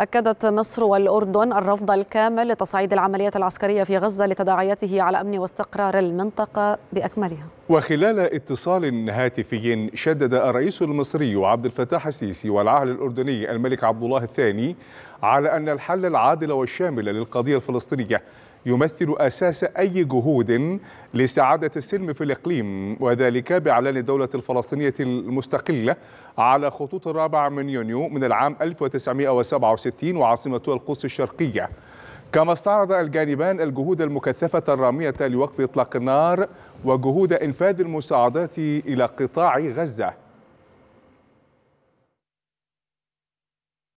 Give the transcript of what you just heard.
أكدت مصر والأردن الرفض الكامل لتصعيد العملية العسكرية في غزة لتداعياته على أمن واستقرار المنطقة بأكملها وخلال اتصال هاتفي شدد الرئيس المصري عبد الفتاح السيسي والعهد الأردني الملك عبد الله الثاني على أن الحل العادل والشامل للقضية الفلسطينية يمثل أساس أي جهود لسعادة السلم في الإقليم وذلك بإعلان الدولة الفلسطينية المستقلة على خطوط الرابع من يونيو من العام 1967 وعاصمتها القدس الشرقية كما استعرض الجانبان الجهود المكثفة الرامية لوقف إطلاق النار وجهود إنفاذ المساعدات إلى قطاع غزة